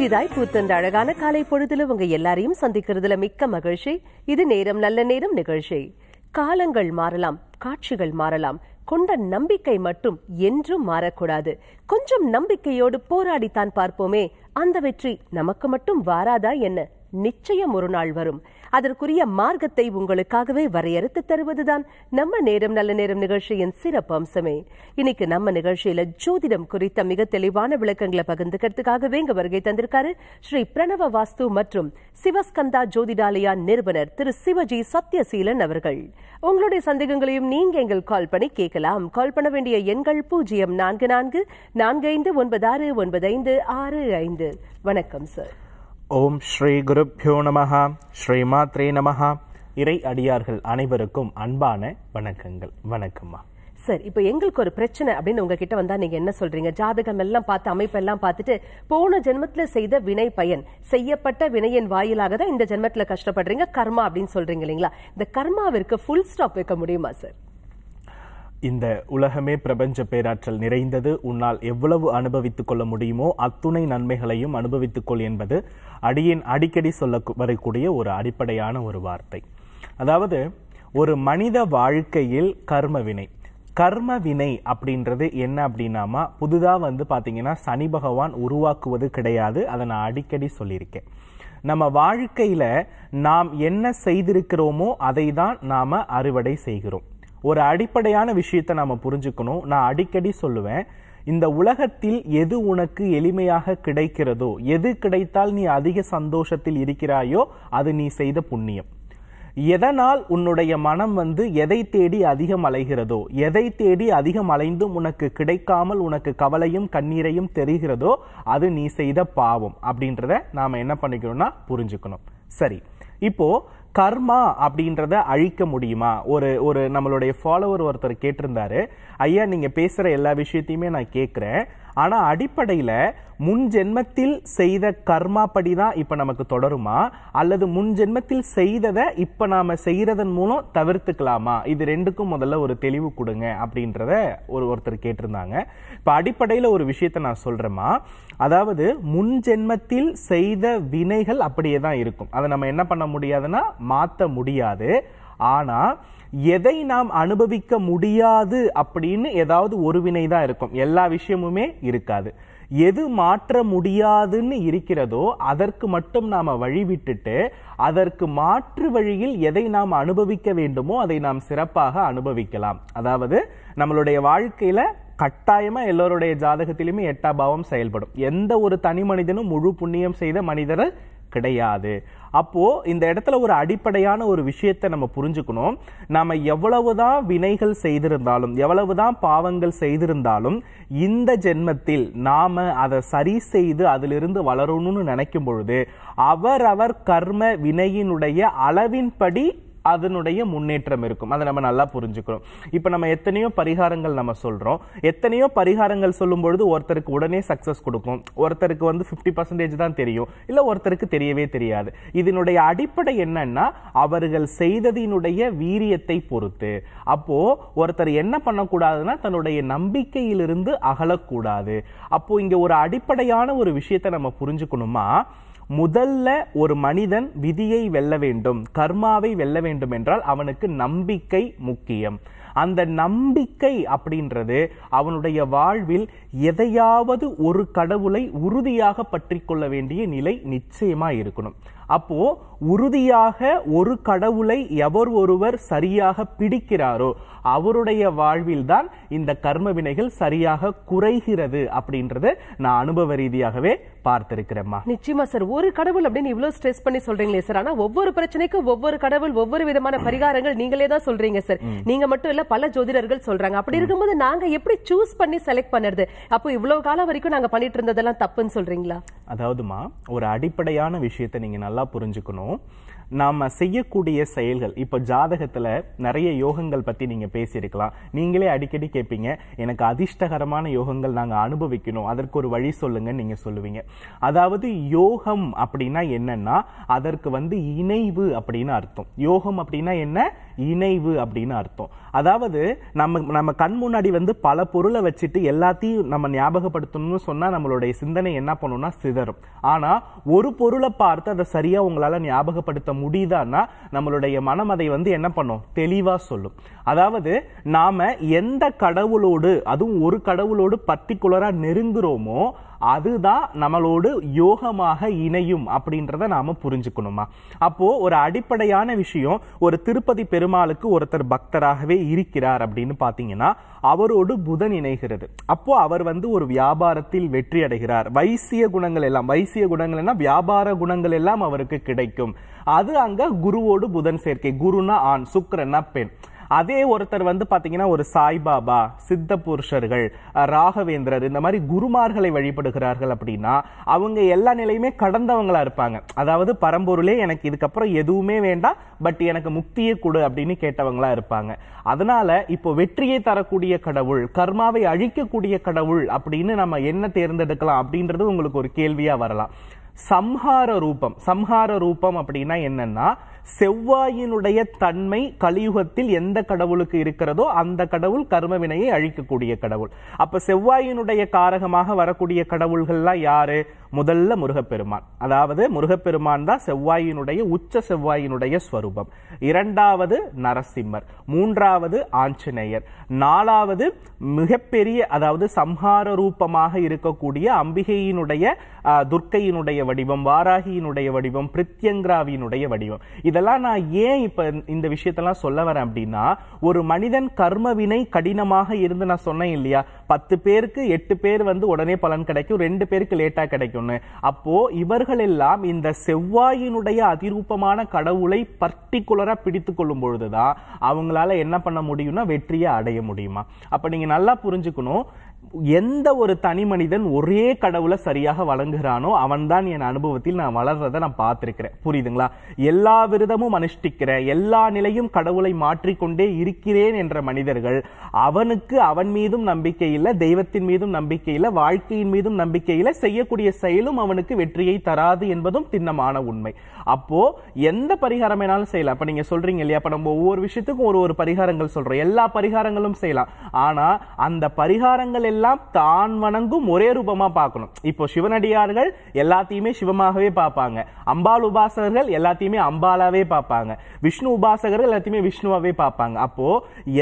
புதிதாய் பூத்தந்த அழகான காலை பொழுதுல உங்க எல்லாரையும் சந்திக்கிறதுல மிக்க மகிழ்ச்சி இது நேரம் நல்ல நேரம் நிகழ்ச்சி காலங்கள் மாறலாம் காட்சிகள் மாறலாம் கொண்ட நம்பிக்கை மட்டும் என்றும் மாறக்கூடாது கொஞ்சம் நம்பிக்கையோடு போராடித்தான் பார்ப்போமே அந்த வெற்றி நமக்கு மட்டும் வாராதா என்ன நிச்சயம் ஒரு நாள் வரும் அதற்குரிய மார்க்கத்தை உங்களுக்காகவே வரையறுத்து தருவதுதான் நம்ம நேரம் நல்ல நேரம் நிகழ்ச்சியின் சிறப்பு அம்சமே இன்னைக்கு நம்ம நிகழ்ச்சியில ஜோதிடம் குறித்த மிக தெளிவான விளக்கங்களை பகிர்ந்துக்கிறதுக்காகவே இங்க வருகை தந்திருக்காரு ஸ்ரீ பிரணவ வாஸ்து மற்றும் சிவஸ்கந்தா ஜோதிடாலயா நிறுவனர் திரு சிவஜி சத்யசீலன் அவர்கள் உங்களுடைய சந்தேகங்களையும் நீங்க எங்கள் கால் பண்ணி கேட்கலாம் கால் பண்ண வேண்டிய எண்கள் பூஜ்ஜியம் நான்கு நான்கு நான்கு ஐந்து ஒன்பது ஆறு ஒன்பது ஐந்து ஆறு ஐந்து வணக்கம் சார் ஓம் ஸ்ரீ குருப்யோ நமஹா மாத்ரே நமஹா இறை அடியார்கள் அனைவருக்கும் அன்பான வணக்கங்கள் வணக்கம்மா சார் இப்போ எங்களுக்கு ஒரு பிரச்சனை அப்படின்னு உங்ககிட்ட வந்தா நீங்க என்ன சொல்றீங்க ஜாதகம் எல்லாம் பார்த்து அமைப்பெல்லாம் பார்த்துட்டு போன ஜென்மத்துல செய்த வினை பயன் செய்யப்பட்ட வினையின் வாயிலாக தான் இந்த ஜென்மத்துல கஷ்டப்படுறீங்க கர்மா அப்படின்னு சொல்றீங்க இல்லைங்களா இந்த கர்மாவிற்கு ஃபுல் ஸ்டாப் வைக்க முடியுமா சார் இந்த உலகமே பிரபஞ்ச பேராற்றல் நிறைந்தது உன்னால் எவ்வளவு அனுபவித்துக் கொள்ள முடியுமோ அத்துணை நன்மைகளையும் அனுபவித்துக்கொள் என்பது அடியின் அடிக்கடி சொல்ல வரக்கூடிய ஒரு அடிப்படையான ஒரு வார்த்தை அதாவது ஒரு மனித வாழ்க்கையில் கர்மவினை கர்ம வினை அப்படின்றது என்ன அப்படின்னாமா புதுதாக வந்து பார்த்தீங்கன்னா சனி பகவான் உருவாக்குவது கிடையாது அதை நான் அடிக்கடி சொல்லியிருக்கேன் நம்ம வாழ்க்கையில் நாம் என்ன செய்திருக்கிறோமோ அதை தான் நாம் அறுவடை செய்கிறோம் ஒரு அடிப்படையான விஷயத்தை நாம் புரிஞ்சுக்கணும் நான் அடிக்கடி சொல்லுவேன் இந்த உலகத்தில் எது உனக்கு எளிமையாக கிடைக்கிறதோ எது கிடைத்தால் நீ அதிக சந்தோஷத்தில் இருக்கிறாயோ அது நீ செய்த புண்ணியம் எதனால் உன்னுடைய மனம் வந்து எதை தேடி அதிகம் அலைகிறதோ எதை தேடி அதிகம் அலைந்தும் உனக்கு கிடைக்காமல் உனக்கு கவலையும் கண்ணீரையும் தெரிகிறதோ அது நீ செய்த பாவம் அப்படின்றத நாம் என்ன பண்ணிக்கணும்னா புரிஞ்சுக்கணும் சரி இப்போது கர்மா அப்படின்றத அழிக்க முடியுமா ஒரு ஒரு நம்மளுடைய ஃபாலோவர் ஒருத்தர் கேட்டிருந்தாரு ஐயா நீங்கள் பேசுகிற எல்லா விஷயத்தையுமே நான் கேட்குறேன் ஆனால் அடிப்படையில் முன் ஜென்மத்தில் செய்த கர்மா தான் இப்போ நமக்கு தொடருமா அல்லது முன் ஜென்மத்தில் செய்ததை இப்போ நாம் செய்கிறதன் மூலம் தவிர்த்துக்கலாமா இது ரெண்டுக்கும் முதல்ல ஒரு தெளிவு கொடுங்க அப்படின்றத ஒரு ஒருத்தர் கேட்டிருந்தாங்க இப்போ அடிப்படையில் ஒரு விஷயத்தை நான் சொல்கிறேம்மா அதாவது முன் ஜென்மத்தில் செய்த வினைகள் அப்படியே தான் இருக்கும் அதை நம்ம என்ன பண்ண முடியாதுன்னா மாற்ற முடியாது ஆனால் எதை நாம் அனுபவிக்க முடியாது அப்படின்னு ஏதாவது ஒரு வினை தான் இருக்கும் எல்லா விஷயமுமே இருக்காது எது மாற்ற முடியாதுன்னு இருக்கிறதோ அதற்கு மட்டும் நாம் வழிவிட்டுட்டு அதற்கு மாற்று வழியில் எதை நாம் அனுபவிக்க வேண்டுமோ அதை நாம் சிறப்பாக அனுபவிக்கலாம் அதாவது நம்மளுடைய வாழ்க்கையில் கட்டாயமாக எல்லோருடைய ஜாதகத்திலுமே எட்டாபாவம் செயல்படும் எந்த ஒரு தனி மனிதனும் முழு புண்ணியம் செய்த மனிதர் கிடையாது அப்போது இந்த இடத்துல ஒரு அடிப்படையான ஒரு விஷயத்தை நம்ம புரிஞ்சுக்கணும் நாம் எவ்வளவுதான் வினைகள் செய்திருந்தாலும் எவ்வளவுதான் பாவங்கள் செய்திருந்தாலும் இந்த ஜென்மத்தில் நாம் அதை சரி செய்து அதிலிருந்து வளரணும்னு நினைக்கும் பொழுது அவரவர் கர்ம வினையினுடைய அளவின்படி அதனுடைய முன்னேற்றம் இருக்கும் அதை நம்ம நல்லா புரிஞ்சுக்கிறோம் இப்போ நம்ம எத்தனையோ பரிகாரங்கள் நம்ம சொல்கிறோம் எத்தனையோ பரிகாரங்கள் சொல்லும் பொழுது ஒருத்தருக்கு உடனே சக்ஸஸ் கொடுக்கும் ஒருத்தருக்கு வந்து ஃபிஃப்டி பர்சன்டேஜ் தான் தெரியும் இல்லை ஒருத்தருக்கு தெரியவே தெரியாது இதனுடைய அடிப்படை என்னன்னா அவர்கள் செய்ததினுடைய வீரியத்தை பொறுத்து அப்போ ஒருத்தர் என்ன பண்ணக்கூடாதுன்னா தன்னுடைய நம்பிக்கையிலிருந்து அகலக்கூடாது அப்போ இங்க ஒரு அடிப்படையான ஒரு விஷயத்தை நம்ம புரிஞ்சுக்கணுமா முதல்ல ஒரு மனிதன் விதியை வெல்ல வேண்டும் கர்மாவை வெல்ல வேண்டும் என்றால் அவனுக்கு நம்பிக்கை முக்கியம் அந்த நம்பிக்கை அப்படின்றது அவனுடைய வாழ்வில் எதையாவது ஒரு கடவுளை உறுதியாக பற்றி கொள்ள வேண்டிய நிலை நிச்சயமா இருக்கணும் அப்போ உறுதியாக ஒரு கடவுளை எவர் ஒருவர் சரியாக பிடிக்கிறாரோ அவருடைய வாழ்வில்தான் இந்த கர்ம வினைகள் சரியாக குறைகிறது அப்படின்றத நான் அனுபவ ரீதியாகவே பார்த்திருக்கிறேம்மா நிச்சயமா சார் ஒரு கடவுள் அப்படின்னு இவ்வளவு ஸ்ட்ரெஸ் பண்ணி சொல்றீங்களே சார் ஆனா ஒவ்வொரு பிரச்சனைக்கும் ஒவ்வொரு கடவுள் ஒவ்வொரு விதமான பரிகாரங்கள் நீங்களே தான் சொல்றீங்க சார் நீங்க மட்டும் இல்ல பல ஜோதிடர்கள் சொல்றாங்க அப்படி இருக்கும்போது நாங்க எப்படி சூஸ் பண்ணி செலக்ட் பண்ணுறது அப்போ இவ்வளவு காலம் வரைக்கும் நாங்க பண்ணிட்டு இருந்ததெல்லாம் தப்புன்னு சொல்றீங்களா அதாவதுமா ஒரு அடிப்படையான விஷயத்தை நீங்க நல்லா புரிஞ்சுக்கணும் 哦。நாம் செய்யக்கூடிய செயல்கள் இப்போ ஜாதகத்தில் நிறைய யோகங்கள் பற்றி நீங்கள் பேசியிருக்கலாம் நீங்களே அடிக்கடி கேட்பீங்க எனக்கு அதிர்ஷ்டகரமான யோகங்கள் நாங்கள் அனுபவிக்கணும் அதற்கு ஒரு வழி சொல்லுங்கன்னு நீங்கள் சொல்லுவீங்க அதாவது யோகம் அப்படின்னா என்னன்னா அதற்கு வந்து இணைவு அப்படின்னு அர்த்தம் யோகம் அப்படின்னா என்ன இணைவு அப்படின்னு அர்த்தம் அதாவது நம்ம நம்ம கண் முன்னாடி வந்து பல பொருளை வச்சுட்டு எல்லாத்தையும் நம்ம ஞாபகப்படுத்தணும்னு சொன்னால் நம்மளுடைய சிந்தனை என்ன பண்ணணும்னா சிதறும் ஆனால் ஒரு பொருளை பார்த்து அதை சரியாக உங்களால் ஞாபகப்படுத்த முடியுதானா நம்மளுடைய மனம் அதை வந்து என்ன பண்ணும் தெளிவாக சொல்லும் அதாவது நாம் எந்த கடவுளோடு அதுவும் ஒரு கடவுளோடு பர்டிகுலராக நெருங்குறோமோ அதுதான் நம்மளோடு யோகமாக இணையும் அப்படின்றத நாம் புரிஞ்சுக்கணுமா அப்போது ஒரு அடிப்படையான விஷயம் ஒரு திருப்பதி பெருமாளுக்கு ஒருத்தர் பக்தராகவே இருக்கிறார் அப்படின்னு பார்த்தீங்கன்னா அவரோடு புதன் இணைகிறது அப்போ அவர் வந்து ஒரு வியாபாரத்தில் வெற்றி அடைகிறார் வைசிய குணங்கள் எல்லாம் வைசிய குணங்கள் வியாபார குணங்கள் எல்லாம் அவருக்கு கிடைக்கும் அது அங்க குருவோடு புதன் சேர்க்கை குருனா ஆண் சுக்கரன்னா பெண் அதே ஒருத்தர் வந்து பாத்தீங்கன்னா ஒரு சாய்பாபா சித்த புருஷர்கள் ராகவேந்திரர் இந்த மாதிரி குருமார்களை வழிபடுகிறார்கள் அப்படின்னா அவங்க எல்லா நிலையுமே கடந்தவங்களா இருப்பாங்க அதாவது பரம்பொருளே எனக்கு இதுக்கப்புறம் எதுவுமே வேண்டாம் பட் எனக்கு முக்தியே கொடு அப்படின்னு கேட்டவங்களா இருப்பாங்க அதனால இப்போ வெற்றியை தரக்கூடிய கடவுள் கர்மாவை அழிக்கக்கூடிய கடவுள் அப்படின்னு நம்ம என்ன தேர்ந்தெடுக்கலாம் அப்படின்றது உங்களுக்கு ஒரு கேள்வியா வரலாம் சம்ஹார ரூபம் சம்ஹார ரூபம் அப்படின்னா என்னன்னா செவ்வாயினுடைய தன்மை கலியுகத்தில் எந்த கடவுளுக்கு இருக்கிறதோ அந்த கடவுள் வினையை அழிக்கக்கூடிய கடவுள் அப்ப செவ்வாயினுடைய காரகமாக வரக்கூடிய கடவுள்கள்லாம் யாரு முதல்ல முருகப்பெருமான் அதாவது முருகப்பெருமான் தான் செவ்வாயினுடைய உச்ச செவ்வாயினுடைய ஸ்வரூபம் இரண்டாவது நரசிம்மர் மூன்றாவது ஆஞ்சநேயர் நாலாவது மிகப்பெரிய அதாவது சம்ஹார ரூபமாக இருக்கக்கூடிய அம்பிகையினுடைய துர்க்கையினுடைய வடிவம் வாராகியினுடைய வடிவம் பிரித்யங்கிராவியினுடைய வடிவம் இதெல்லாம் நான் ஏன் இப்ப இந்த விஷயத்தெல்லாம் சொல்ல வரேன் அப்படின்னா ஒரு மனிதன் கர்மவினை கடினமாக இருந்து நான் சொன்னேன் இல்லையா பத்து பேருக்கு எட்டு பேர் வந்து உடனே பலன் கிடைக்கும் ரெண்டு பேருக்கு லேட்டாக கிடைக்கும்னு அப்போ இவர்கள் எல்லாம் இந்த செவ்வாயினுடைய அதிரூபமான கடவுளை பர்டிகுலராக பிடித்து கொள்ளும் பொழுதுதான் அவங்களால என்ன பண்ண முடியும்னா வெற்றியை அடைய முடியுமா அப்ப நீங்க நல்லா புரிஞ்சுக்கணும் எந்த ஒரு தனி மனிதன் ஒரே கடவுளை சரியாக வழங்குகிறானோ அவன்தான் என் அனுபவத்தில் நான் வளர்றதை நான் பார்த்துருக்கிறேன் புரியுதுங்களா எல்லா விரதமும் அனுஷ்டிக்கிற எல்லா நிலையும் கடவுளை மாற்றிக்கொண்டே இருக்கிறேன் என்ற மனிதர்கள் அவனுக்கு அவன் மீதும் நம்பிக்கை இல்லை தெய்வத்தின் மீதும் நம்பிக்கை இல்லை வாழ்க்கையின் மீதும் நம்பிக்கை இல்லை செய்யக்கூடிய செயலும் அவனுக்கு வெற்றியை தராது என்பதும் திண்ணமான உண்மை அப்போ எந்த பரிகாரம் வேணாலும் செய்யலாம் அப்ப நீங்க சொல்றீங்க இல்லையா அப்ப நம்ம ஒவ்வொரு விஷயத்துக்கும் ஒரு ஒரு பரிகாரங்கள் சொல்றோம் எல்லா பரிகாரங்களும் செய்யலாம் ஆனா அந்த பரிகாரங்கள் எல்லாம் தான் வணங்கும் ஒரே ரூபமா பார்க்கணும் இப்போ சிவனடியார்கள் எல்லாத்தையுமே சிவமாகவே பார்ப்பாங்க அம்பாள் உபாசகர்கள் எல்லாத்தையுமே அம்பாலாவே பார்ப்பாங்க விஷ்ணு உபாசகர்கள் எல்லாத்தையுமே விஷ்ணுவாவே பார்ப்பாங்க அப்போ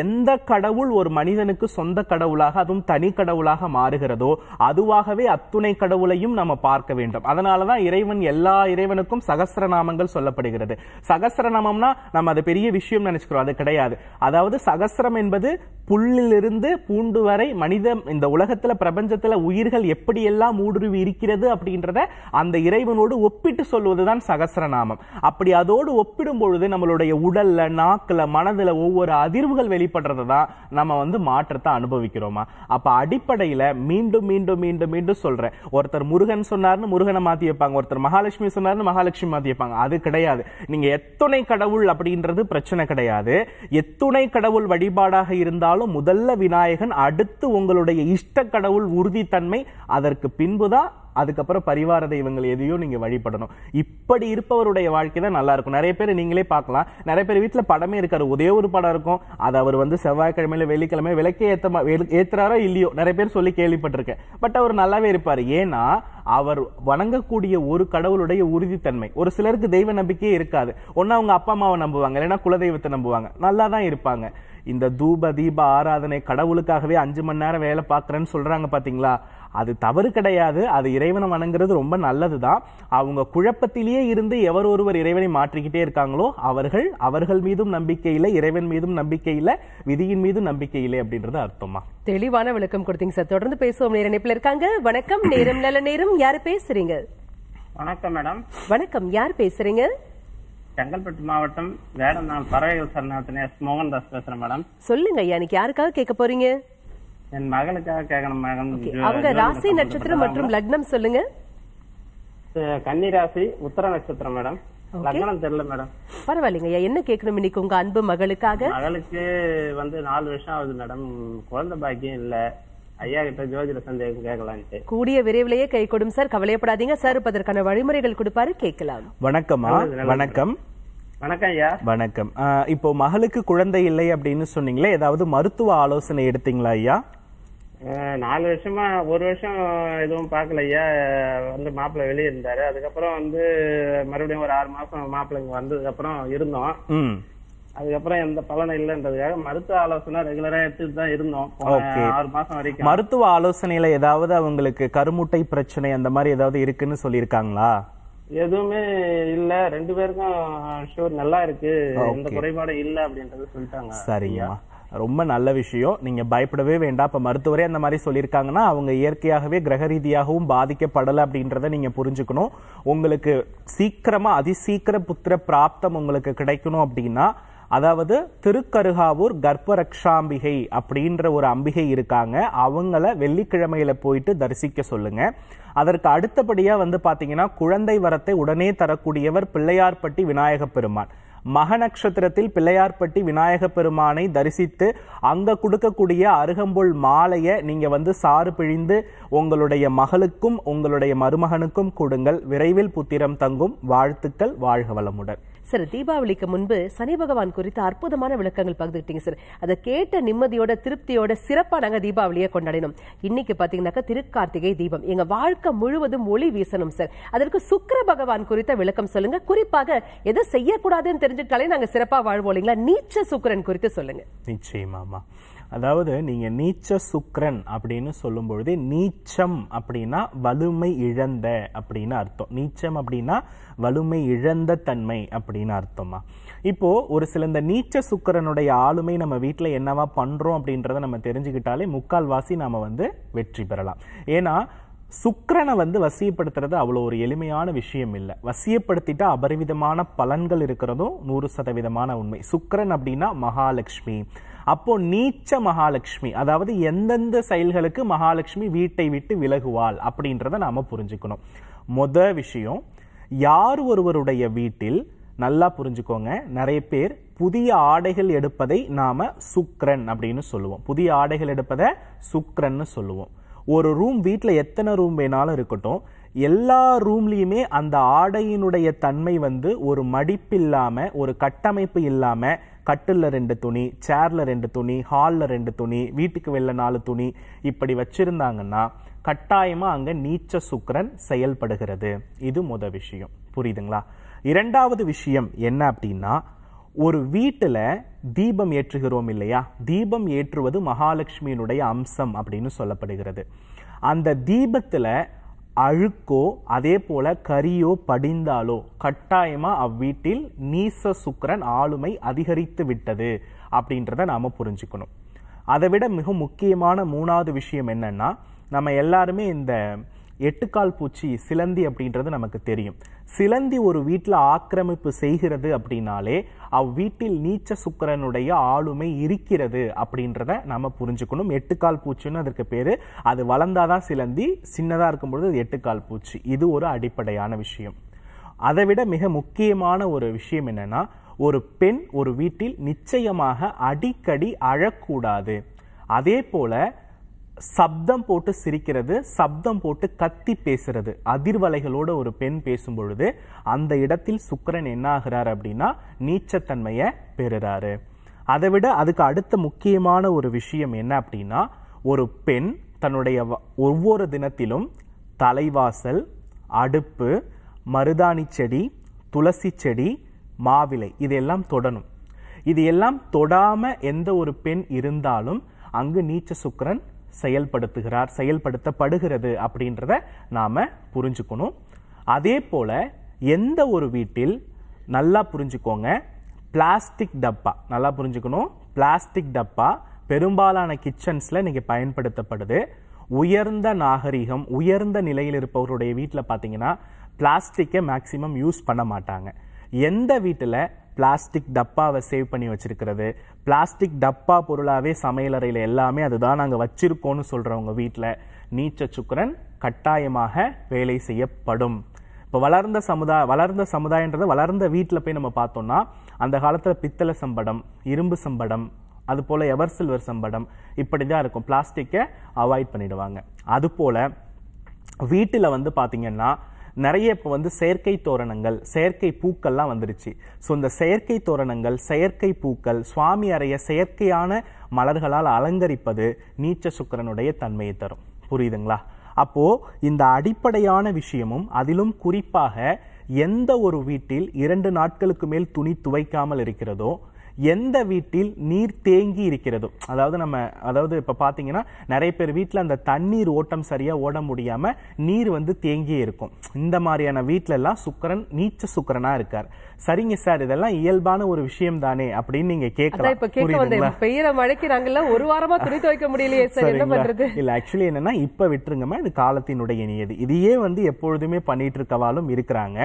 எந்த கடவுள் ஒரு மனிதனுக்கு சொந்த கடவுளாக அதுவும் தனி கடவுளாக மாறுகிறதோ அதுவாகவே அத்துணை கடவுளையும் நம்ம பார்க்க வேண்டும் அதனாலதான் இறைவன் எல்லா இறைவனுக்கும் சகசிரநாமங்கள் சொல்லப்படுகிறது சகசிரநாமம்னா நம்ம அது பெரிய விஷயம் நினைச்சுக்கிறோம் அது கிடையாது அதாவது சகசிரம் என்பது புல்லிலிருந்து பூண்டு வரை மனித இந்த உலகத்தில் பிரபஞ்சத்தில் உயிர்கள் எப்படியெல்லாம் ஊடுருவி இருக்கிறது அப்படின்றத அந்த இறைவனோடு ஒப்பிட்டு சொல்வதுதான் சகசரநாமம் அப்படி அதோடு ஒப்பிடும் பொழுது நம்மளுடைய உடல்ல நாக்கில் மனதில் ஒவ்வொரு அதிர்வுகள் வெளிப்படுறது தான் நம்ம வந்து மாற்றத்தை அனுபவிக்கிறோமா அப்போ அடிப்படையில் மீண்டும் மீண்டும் மீண்டும் மீண்டும் சொல்றேன் ஒருத்தர் முருகன் சொன்னார்னு முருகனை மாற்றி வைப்பாங்க ஒருத்தர் மகாலட்சுமி சொன்னார்னு மகாலட்சுமி மாற்றி வைப்பாங்க அது கிடையாது நீங்கள் எத்துணை கடவுள் அப்படின்றது பிரச்சனை கிடையாது எத்துணை கடவுள் வழிபாடாக இருந்தால் இருந்தாலும் முதல்ல விநாயகன் அடுத்து உங்களுடைய இஷ்ட கடவுள் உறுதித்தன்மை அதற்கு பின்புதான் அதுக்கப்புறம் பரிவார தெய்வங்கள் எதையும் நீங்கள் வழிபடணும் இப்படி இருப்பவருடைய வாழ்க்கை தான் நல்லா இருக்கும் நிறைய பேர் நீங்களே பார்க்கலாம் நிறைய பேர் வீட்டில் படமே இருக்காரு ஒரே ஒரு படம் இருக்கும் அது அவர் வந்து செவ்வாய்க்கிழமையில வெள்ளிக்கிழமை விளக்கே ஏற்ற ஏற்றுறாரோ இல்லையோ நிறைய பேர் சொல்லி கேள்விப்பட்டிருக்கேன் பட் அவர் நல்லாவே இருப்பார் ஏன்னா அவர் வணங்கக்கூடிய ஒரு கடவுளுடைய உறுதித்தன்மை ஒரு சிலருக்கு தெய்வ நம்பிக்கையே இருக்காது ஒன்று அவங்க அப்பா அம்மாவை நம்புவாங்க இல்லைன்னா குலதெய்வத்தை நம்புவாங்க நல்லா தான் இருப்பாங்க இந்த தூப தீப ஆராதனை கடவுளுக்காகவே அஞ்சு மணி நேரம் வேலை பார்க்குறேன்னு சொல்கிறாங்க பார்த்தீங்களா அது தவறு கிடையாது அது இறைவனை வணங்குறது ரொம்ப நல்லது தான் அவங்க குழப்பத்திலேயே இருந்து எவர் ஒருவர் இறைவனை மாற்றிக்கிட்டே இருக்காங்களோ அவர்கள் அவர்கள் மீதும் நம்பிக்கை இல்லை இறைவன் மீதும் நம்பிக்கை இல்லை விதியின் மீதும் நம்பிக்கை இல்லை அப்படின்றது அர்த்தமா தெளிவான விளக்கம் கொடுத்தீங்க சார் தொடர்ந்து பேசுவோம் நேர இணைப்பில் இருக்காங்க வணக்கம் நேரம் நல்ல நேரம் யார் பேசுறீங்க வணக்கம் மேடம் வணக்கம் யார் பேசுறீங்க செங்கல்பட்டு மாவட்டம் நான் பறவைகள் சரணாலயத்தின மோகன் தாஸ் பேசுறேன் மேடம் சொல்லுங்க ஐயா இன்னைக்கு யாருக்காக கேட்க போறீங்க என் மகளுக்காக கேட்கணும் மேடம் அவங்க ராசி நட்சத்திரம் மற்றும் லக்னம் சொல்லுங்க கன்னி ராசி உத்தர நட்சத்திரம் மேடம் லக்னம் தெரியல மேடம் பரவாயில்லைங்க ஐயா என்ன கேட்கணும் இன்னைக்கு உங்க அன்பு மகளுக்காக மகளுக்கு வந்து நாலு வருஷம் ஆகுது மேடம் குழந்தை பாக்கியம் இல்லை ஐயா கிட்ட ஜோதிட சந்தேகம் கேட்கலான்ட்டு கூடிய விரைவிலேயே கை கொடும் சார் கவலையப்படாதீங்க சார் அதற்கான வழிமுறைகள் கொடுப்பாரு கேட்கலாம் வணக்கமா வணக்கம் வணக்கம் ஐயா வணக்கம் இப்போ மகளுக்கு குழந்தை இல்லை அப்படின்னு சொன்னீங்களே ஏதாவது மருத்துவ ஆலோசனை எடுத்தீங்களா ஐயா நாலு வருஷமா ஒரு வருஷம் எதுவும் பார்க்கல ஐயா வந்து மாப்பிள்ளை வெளியே இருந்தாரு அதுக்கப்புறம் வந்து மறுபடியும் ஒரு ஆறு மாசம் மாப்பிள்ளைங்க வந்ததுக்கு அப்புறம் இருந்தோம் அதுக்கப்புறம் எந்த பலனும் இல்லைன்றதுக்காக மருத்துவ ஆலோசனை ரெகுலரா எடுத்துட்டு தான் இருந்தோம் ஆறு மாசம் வரைக்கும் மருத்துவ ஆலோசனையில ஏதாவது அவங்களுக்கு கருமுட்டை பிரச்சனை அந்த மாதிரி ஏதாவது இருக்குன்னு சொல்லியிருக்காங்களா எதுவுமே இல்ல ரெண்டு பேருக்கும் நல்லா இருக்கு எந்த குறைபாடும் இல்ல அப்படின்றத சொல்லிட்டாங்க சரியா ரொம்ப நல்ல விஷயம் நீங்க பயப்படவே வேண்டாம் இப்ப மருத்துவரே அந்த மாதிரி சொல்லியிருக்காங்கன்னா அவங்க இயற்கையாகவே கிரக ரீதியாகவும் பாதிக்கப்படலை அப்படின்றத நீங்க புரிஞ்சுக்கணும் உங்களுக்கு சீக்கிரமா அதிசீக்கிர புத்திர பிராப்தம் உங்களுக்கு கிடைக்கணும் அப்படின்னா அதாவது திருக்கருகாவூர் கர்ப்பரக்ஷாம்பிகை அப்படின்ற ஒரு அம்பிகை இருக்காங்க அவங்கள வெள்ளிக்கிழமையில போயிட்டு தரிசிக்க சொல்லுங்க அதற்கு அடுத்தபடியாக வந்து பாத்தீங்கன்னா குழந்தை வரத்தை உடனே தரக்கூடியவர் பிள்ளையார்பட்டி விநாயக பெருமான் மக நட்சத்திரத்தில் பிள்ளையார்பட்டி விநாயக பெருமானை தரிசித்து அங்க கொடுக்கக்கூடிய அருகம்புல் மாலையை நீங்க வந்து சாறு பிழிந்து உங்களுடைய மகளுக்கும் உங்களுடைய மருமகனுக்கும் கொடுங்கள் விரைவில் புத்திரம் தங்கும் வாழ்த்துக்கள் வாழ்க வளமுடன் சார் தீபாவளிக்கு முன்பு சனி பகவான் குறித்து அற்புதமான விளக்கங்கள் பகிர்ந்துக்கிட்டீங்க சார் அதை கேட்ட நிம்மதியோட திருப்தியோட சிறப்பாக நாங்கள் தீபாவளியை கொண்டாடினோம் இன்னைக்கு பார்த்தீங்கன்னாக்கா திருக்கார்த்திகை தீபம் எங்கள் வாழ்க்கை முழுவதும் ஒளி வீசணும் சார் அதற்கு சுக்கர பகவான் குறித்த விளக்கம் சொல்லுங்க குறிப்பாக எதை செய்யக்கூடாதுன்னு தெரிஞ்சுட்டாலே நாங்கள் சிறப்பாக வாழ்வோம் இல்லைங்களா நீச்ச சுக்கரன் குறித்து சொல்லுங்க நிச்சயமாமா அதாவது நீங்க நீச்ச சுக்ரன் அப்படின்னு சொல்லும் பொழுது நீச்சம் அப்படின்னா வலுமை இழந்த அப்படின்னு அர்த்தம் நீச்சம் அப்படின்னா வலுமை இழந்த தன்மை அப்படி அப்படின்னு அர்த்தமா இப்போது ஒரு சில இந்த நீச்ச சுக்கரனுடைய ஆளுமை நம்ம வீட்டில் என்னவா பண்ணுறோம் அப்படின்றத நம்ம தெரிஞ்சுக்கிட்டாலே முக்கால்வாசி நாம வந்து வெற்றி பெறலாம் ஏன்னா சுக்கரனை வந்து வசியப்படுத்துறது அவ்வளோ ஒரு எளிமையான விஷயம் இல்லை வசியப்படுத்திட்டு அபரிவிதமான பலன்கள் இருக்கிறதும் நூறு சதவீதமான உண்மை சுக்கரன் அப்படின்னா மகாலட்சுமி அப்போ நீச்ச மகாலட்சுமி அதாவது எந்தெந்த செயல்களுக்கு மகாலட்சுமி வீட்டை விட்டு விலகுவாள் அப்படின்றத நாம் புரிஞ்சுக்கணும் முத விஷயம் யார் ஒருவருடைய வீட்டில் நல்லா புரிஞ்சுக்கோங்க நிறைய பேர் புதிய ஆடைகள் எடுப்பதை நாம சுக்ரன் அப்படின்னு சொல்லுவோம் புதிய ஆடைகள் எடுப்பதை சுக்ரன்னு சொல்லுவோம் ஒரு ரூம் வீட்டில் எத்தனை ரூம் வேணாலும் இருக்கட்டும் எல்லா ரூம்லேயுமே அந்த ஆடையினுடைய தன்மை வந்து ஒரு மடிப்பு இல்லாமல் ஒரு கட்டமைப்பு இல்லாமல் கட்டில் ரெண்டு துணி சேரில் ரெண்டு துணி ஹாலில் ரெண்டு துணி வீட்டுக்கு வெளில நாலு துணி இப்படி வச்சுருந்தாங்கன்னா கட்டாயமாக அங்கே நீச்ச சுக்கரன் செயல்படுகிறது இது முத விஷயம் புரியுதுங்களா இரண்டாவது விஷயம் என்ன அப்படின்னா ஒரு வீட்டில் தீபம் ஏற்றுகிறோம் இல்லையா தீபம் ஏற்றுவது மகாலட்சுமியினுடைய அம்சம் அப்படின்னு சொல்லப்படுகிறது அந்த தீபத்தில் அழுக்கோ அதே போல கரியோ படிந்தாலோ கட்டாயமா அவ்வீட்டில் நீச சுக்கரன் ஆளுமை அதிகரித்து விட்டது அப்படின்றத நாம புரிஞ்சுக்கணும் அதை விட மிக முக்கியமான மூணாவது விஷயம் என்னன்னா நம்ம எல்லாருமே இந்த எட்டுக்கால் பூச்சி சிலந்தி அப்படின்றது நமக்கு தெரியும் சிலந்தி ஒரு வீட்டில் ஆக்கிரமிப்பு செய்கிறது அப்படின்னாலே அவ்வீட்டில் நீச்ச சுக்கரனுடைய ஆளுமை இருக்கிறது அப்படின்றத நம்ம புரிஞ்சுக்கணும் எட்டுக்கால் பூச்சின்னு அதற்கு பேர் அது வளர்ந்தாதான் சிலந்தி சின்னதாக இருக்கும்பொழுது அது எட்டுக்கால் பூச்சி இது ஒரு அடிப்படையான விஷயம் அதை விட மிக முக்கியமான ஒரு விஷயம் என்னன்னா ஒரு பெண் ஒரு வீட்டில் நிச்சயமாக அடிக்கடி அழக்கூடாது அதே போல சப்தம் போட்டு சிரிக்கிறது சப்தம் போட்டு கத்தி பேசுறது அதிர்வலைகளோட ஒரு பெண் பேசும் பொழுது அந்த இடத்தில் சுக்கரன் என்ன ஆகிறார் அப்படின்னா நீச்சத்தன்மையை பெறுறாரு அதை விட அதுக்கு அடுத்த முக்கியமான ஒரு விஷயம் என்ன அப்படின்னா ஒரு பெண் தன்னுடைய ஒவ்வொரு தினத்திலும் தலைவாசல் அடுப்பு மருதாணி செடி துளசி செடி மாவிலை இதெல்லாம் தொடணும் இது எல்லாம் தொடாமல் எந்த ஒரு பெண் இருந்தாலும் அங்கு நீச்ச சுக்கரன் செயல்படுத்துகிறார் செயல்படுத்தப்படுகிறது அப்படின்றத நாம் புரிஞ்சுக்கணும் அதே போல் எந்த ஒரு வீட்டில் நல்லா புரிஞ்சுக்கோங்க பிளாஸ்டிக் டப்பா நல்லா புரிஞ்சுக்கணும் பிளாஸ்டிக் டப்பா பெரும்பாலான கிச்சன்ஸில் இன்றைக்கி பயன்படுத்தப்படுது உயர்ந்த நாகரிகம் உயர்ந்த நிலையில் இருப்பவருடைய வீட்டில் பார்த்தீங்கன்னா பிளாஸ்டிக்கை மேக்சிமம் யூஸ் பண்ண மாட்டாங்க எந்த வீட்டில் பிளாஸ்டிக் டப்பாவை சேவ் பண்ணி வச்சுருக்கிறது பிளாஸ்டிக் டப்பா பொருளாகவே சமையலறையில் எல்லாமே அதுதான் நாங்கள் வச்சிருக்கோம்னு சொல்கிறவங்க வீட்டில் நீச்ச சுக்கரன் கட்டாயமாக வேலை செய்யப்படும் இப்போ வளர்ந்த சமுதாய வளர்ந்த சமுதாயன்றது வளர்ந்த வீட்டில் போய் நம்ம பார்த்தோம்னா அந்த காலத்தில் பித்தளை சம்படம் இரும்பு சம்படம் அது போல் எவர் சில்வர் சம்படம் இப்படி தான் இருக்கும் பிளாஸ்டிக்கை அவாய்ட் பண்ணிடுவாங்க அதுபோல் வீட்டில் வந்து பார்த்திங்கன்னா நிறைய இப்போ வந்து செயற்கை தோரணங்கள் செயற்கை பூக்கள்லாம் வந்துருச்சு ஸோ இந்த செயற்கை தோரணங்கள் செயற்கை பூக்கள் சுவாமி அறைய செயற்கையான மலர்களால் அலங்கரிப்பது நீச்ச சுக்கரனுடைய தன்மையை தரும் புரியுதுங்களா அப்போ இந்த அடிப்படையான விஷயமும் அதிலும் குறிப்பாக எந்த ஒரு வீட்டில் இரண்டு நாட்களுக்கு மேல் துணி துவைக்காமல் இருக்கிறதோ எந்த வீட்டில் நீர் தேங்கி இருக்கிறதோ அதாவது நம்ம அதாவது இப்போ பார்த்தீங்கன்னா நிறைய பேர் வீட்டில் அந்த தண்ணீர் ஓட்டம் சரியாக ஓட முடியாமல் நீர் வந்து தேங்கியே இருக்கும் இந்த மாதிரியான வீட்டிலலாம் சுக்கரன் நீச்ச சுக்கரனாக இருக்கார் சரிங்க சார் இதெல்லாம் இயல்பான ஒரு விஷயம் தானே அப்படின்னு நீங்க கேட்கலாம் இப்ப கேட்க பெய்யற ஒரு வாரமா துணி துவைக்க முடியலையே சார் என்ன பண்றது இல்ல ஆக்சுவலி என்னன்னா இப்ப விட்டுருங்கம்மா இது காலத்தினுடைய நியதி இதையே வந்து எப்பொழுதுமே பண்ணிட்டு இருக்கவாலும் இருக்கிறாங்க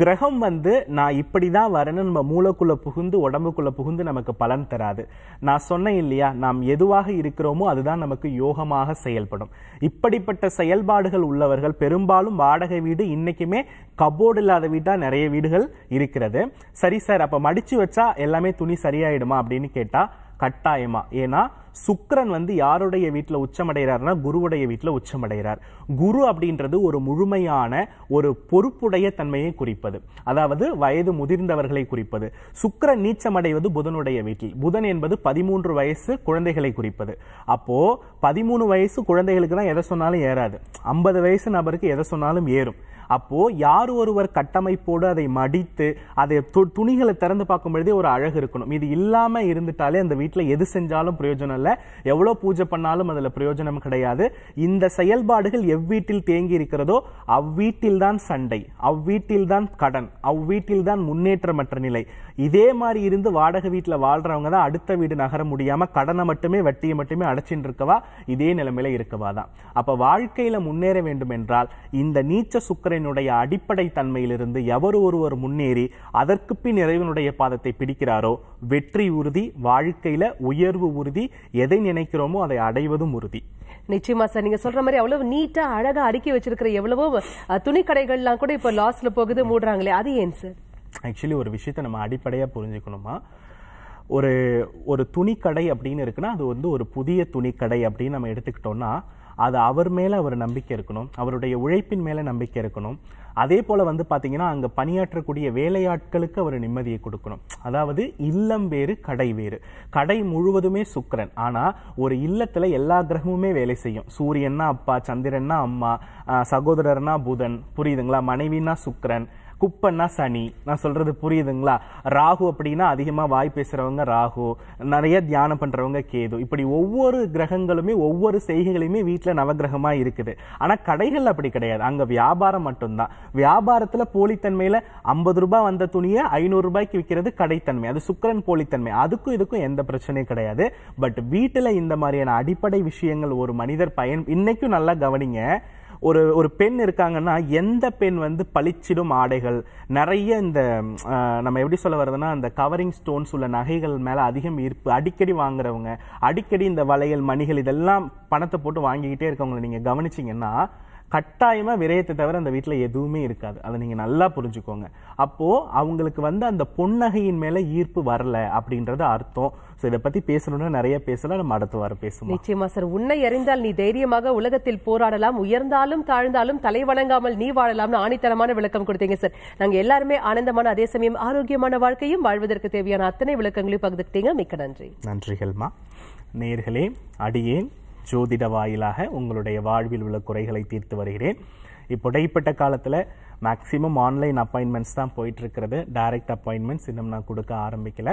கிரகம் வந்து நான் இப்படி தான் வரணும்னு நம்ம மூளைக்குள்ளே புகுந்து உடம்புக்குள்ளே புகுந்து நமக்கு பலன் தராது நான் சொன்னேன் இல்லையா நாம் எதுவாக இருக்கிறோமோ அதுதான் நமக்கு யோகமாக செயல்படும் இப்படிப்பட்ட செயல்பாடுகள் உள்ளவர்கள் பெரும்பாலும் வாடகை வீடு இன்றைக்குமே கபோர்டு இல்லாத வீட்டாக நிறைய வீடுகள் இருக்கிறது சரி சார் அப்போ மடித்து வச்சா எல்லாமே துணி சரியாயிடுமா அப்படின்னு கேட்டால் கட்டாயமா ஏன்னா சுக்கரன் வந்து யாருடைய வீட்டில் உச்சமடைகிறார்னா குருவுடைய வீட்டில் உச்சமடைகிறார் குரு அப்படின்றது ஒரு முழுமையான ஒரு பொறுப்புடைய தன்மையை குறிப்பது அதாவது வயது முதிர்ந்தவர்களை குறிப்பது சுக்கரன் நீச்சமடைவது புதனுடைய வீட்டில் புதன் என்பது பதிமூன்று வயசு குழந்தைகளை குறிப்பது அப்போது பதிமூணு வயசு குழந்தைகளுக்கு தான் எதை சொன்னாலும் ஏறாது ஐம்பது வயசு நபருக்கு எதை சொன்னாலும் ஏறும் அப்போ யார் ஒருவர் கட்டமைப்போடு அதை மடித்து அதை துணிகளை திறந்து பார்க்கும் பொழுதே ஒரு அழகு இருக்கணும் இது இல்லாமல் இருந்துட்டாலே அந்த வீட்டில் எது செஞ்சாலும் பிரயோஜனம் இல்லை எவ்வளோ பூஜை பண்ணாலும் அதில் பிரயோஜனம் கிடையாது இந்த செயல்பாடுகள் எவ்வீட்டில் தேங்கி இருக்கிறதோ அவ்வீட்டில் தான் சண்டை அவ்வீட்டில் தான் கடன் அவ்வீட்டில் தான் முன்னேற்றமற்ற நிலை இதே மாதிரி இருந்து வாடகை வீட்டில் வாழ்றவங்க தான் அடுத்த வீடு நகர முடியாமல் கடனை மட்டுமே வட்டியை மட்டுமே அடைச்சிட்டு இருக்கவா இதே நிலைமையில இருக்கவா தான் அப்போ வாழ்க்கையில் முன்னேற வேண்டும் என்றால் இந்த நீச்ச சுக்கரன் இறைவனுடைய அடிப்படை தன்மையிலிருந்து எவர் ஒருவர் முன்னேறி அதற்கு பின் இறைவனுடைய பாதத்தை பிடிக்கிறாரோ வெற்றி உறுதி வாழ்க்கையில உயர்வு உறுதி எதை நினைக்கிறோமோ அதை அடைவதும் உறுதி நிச்சயமா சார் நீங்க சொல்ற மாதிரி அவ்வளவு நீட்டா அழகா அடுக்கி வச்சிருக்கிற எவ்வளவோ துணி கடைகள்லாம் கூட இப்ப லாஸ்ல போகுது மூடுறாங்களே அது ஏன் சார் ஆக்சுவலி ஒரு விஷயத்த நம்ம அடிப்படையா புரிஞ்சுக்கணுமா ஒரு ஒரு துணிக்கடை அப்படின்னு இருக்குன்னா அது வந்து ஒரு புதிய துணிக்கடை அப்படின்னு நம்ம எடுத்துக்கிட்டோம்னா அது அவர் மேலே அவர் நம்பிக்கை இருக்கணும் அவருடைய உழைப்பின் மேலே நம்பிக்கை இருக்கணும் அதே போல் வந்து பார்த்தீங்கன்னா அங்கே பணியாற்றக்கூடிய வேலையாட்களுக்கு அவர் நிம்மதியை கொடுக்கணும் அதாவது இல்லம் வேறு கடை வேறு கடை முழுவதுமே சுக்கரன் ஆனால் ஒரு இல்லத்தில் எல்லா கிரகமுமே வேலை செய்யும் சூரியன்னா அப்பா சந்திரன்னா அம்மா சகோதரர்னா புதன் புரியுதுங்களா மனைவின்னா சுக்கரன் குப்பன்னா சனி நான் சொல்கிறது புரியுதுங்களா ராகு அப்படின்னா அதிகமாக வாய் பேசுகிறவங்க ராகு நிறைய தியானம் பண்ணுறவங்க கேது இப்படி ஒவ்வொரு கிரகங்களுமே ஒவ்வொரு செய்கைகளையுமே வீட்டில் நவகிரகமாக இருக்குது ஆனால் கடைகள் அப்படி கிடையாது அங்கே வியாபாரம் மட்டும்தான் வியாபாரத்தில் போலித்தன்மையில் ஐம்பது ரூபாய் வந்த துணியை ஐநூறுரூபாய்க்கு விற்கிறது கடைத்தன்மை அது சுக்கரன் போலித்தன்மை அதுக்கும் இதுக்கும் எந்த பிரச்சனையும் கிடையாது பட் வீட்டில் இந்த மாதிரியான அடிப்படை விஷயங்கள் ஒரு மனிதர் பயன் இன்னைக்கும் நல்லா கவனிங்க ஒரு ஒரு பெண் இருக்காங்கன்னா எந்த பெண் வந்து பளிச்சிடும் ஆடைகள் நிறைய இந்த நம்ம எப்படி சொல்ல வர்றதுன்னா அந்த கவரிங் ஸ்டோன்ஸ் உள்ள நகைகள் மேலே அதிகம் ஈர்ப்பு அடிக்கடி வாங்குறவங்க அடிக்கடி இந்த வளையல் மணிகள் இதெல்லாம் பணத்தை போட்டு வாங்கிக்கிட்டே இருக்கவங்களை நீங்கள் கவனிச்சிங்கன்னா கட்டாயமாக விரயத்தை தவிர அந்த வீட்டில் எதுவுமே இருக்காது அதை நீங்கள் நல்லா புரிஞ்சுக்கோங்க அப்போது அவங்களுக்கு வந்து அந்த பொன்னகையின் மேலே ஈர்ப்பு வரல அப்படின்றது அர்த்தம் ஸோ இதை பற்றி பேசணும்னா நிறைய பேசலாம் நம்ம அடுத்து வர பேசுவோம் நிச்சயமா சார் உன்னை அறிந்தால் நீ தைரியமாக உலகத்தில் போராடலாம் உயர்ந்தாலும் தாழ்ந்தாலும் தலை வணங்காமல் நீ வாழலாம்னு ஆணித்தரமான விளக்கம் கொடுத்தீங்க சார் நாங்கள் எல்லாருமே ஆனந்தமான அதே சமயம் ஆரோக்கியமான வாழ்க்கையும் வாழ்வதற்கு தேவையான அத்தனை விளக்கங்களையும் பகிர்ந்துக்கிட்டீங்க மிக்க நன்றி நன்றிகள்மா நேர்களே அடியேன் ஜோதிட வாயிலாக உங்களுடைய வாழ்வில் உள்ள குறைகளை தீர்த்து வருகிறேன் இப்போ இடைப்பட்ட காலத்தில் மேக்ஸிமம் ஆன்லைன் அப்பாயின்மெண்ட்ஸ் தான் போயிட்டுருக்கிறது டைரக்ட் அப்பாயின்மெண்ட்ஸ் இன்னும் நான் கொடுக்க ஆரம்பிக்கலை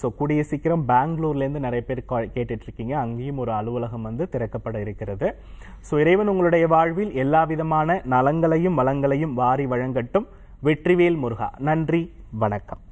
ஸோ கூடிய சீக்கிரம் பெங்களூர்லேருந்து நிறைய பேர் கேட்டுட்ருக்கீங்க அங்கேயும் ஒரு அலுவலகம் வந்து திறக்கப்பட இருக்கிறது ஸோ இறைவன் உங்களுடைய வாழ்வில் எல்லா விதமான நலங்களையும் வளங்களையும் வாரி வழங்கட்டும் வெற்றிவேல் முருகா நன்றி வணக்கம்